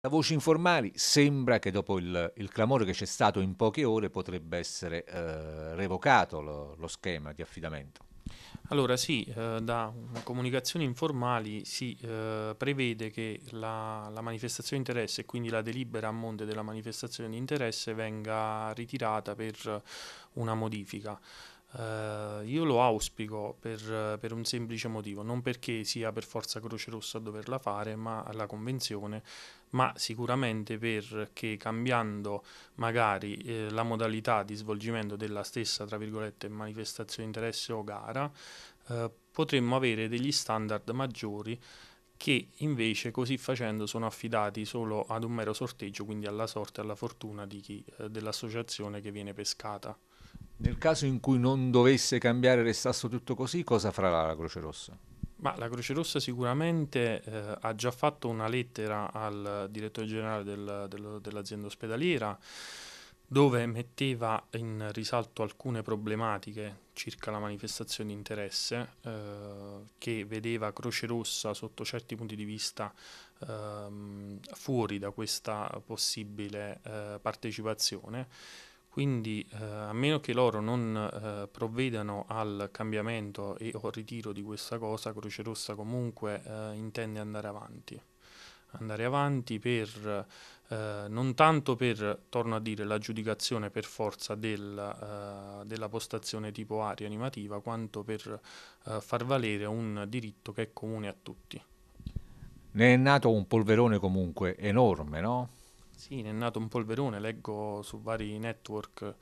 Da voci informali sembra che dopo il, il clamore che c'è stato in poche ore potrebbe essere eh, revocato lo, lo, schema di affidamento. Allora sì, eh, da comunicazioni informali si eh, prevede che la, la, manifestazione di interesse e quindi la delibera a monte della manifestazione di interesse venga ritirata per una modifica. Uh, io lo auspico per, per, un semplice motivo, non perché sia per forza Croce Rossa a doverla fare, ma alla convenzione, ma sicuramente perché cambiando magari eh, la modalità di svolgimento della stessa, tra virgolette, manifestazione di interesse o gara, eh, potremmo avere degli standard maggiori che invece così facendo sono affidati solo ad un mero sorteggio, quindi alla sorte e alla fortuna chi, eh, dell'associazione che viene pescata. Nel caso in cui non dovesse cambiare restasse tutto così, cosa farà la Croce Rossa? Ma la Croce Rossa sicuramente eh, ha già fatto una lettera al direttore generale del, del, dell'azienda ospedaliera dove metteva in risalto alcune problematiche circa la manifestazione di interesse eh, che vedeva Croce Rossa sotto certi punti di vista eh, fuori da questa possibile eh, partecipazione quindi eh, a meno che loro non eh, provvedano al cambiamento e o ritiro di questa cosa, Croce Rossa comunque eh, intende andare avanti. Andare avanti per, eh, non tanto per, torno a dire, l'aggiudicazione per forza del, eh, della postazione tipo aria animativa, quanto per eh, far valere un diritto che è comune a tutti. Ne è nato un polverone comunque enorme, no? Sì, ne è nato un polverone, leggo su vari network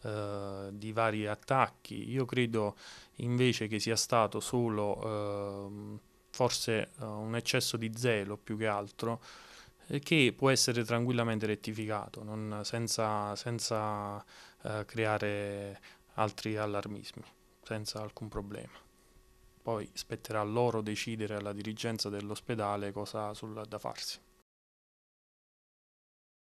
eh, di vari attacchi. Io credo invece che sia stato solo eh, forse eh, un eccesso di zelo più che altro eh, che può essere tranquillamente rettificato non, senza, senza eh, creare altri allarmismi, senza alcun problema. Poi spetterà loro decidere alla dirigenza dell'ospedale cosa sul, da farsi.